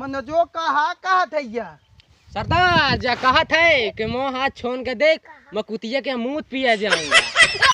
મને જો कहा કહા થઈ सरदार जा कहा था कि मोह हाथ छोड़ के देख मैं कुतिया के मुंह पिया जाऊंगा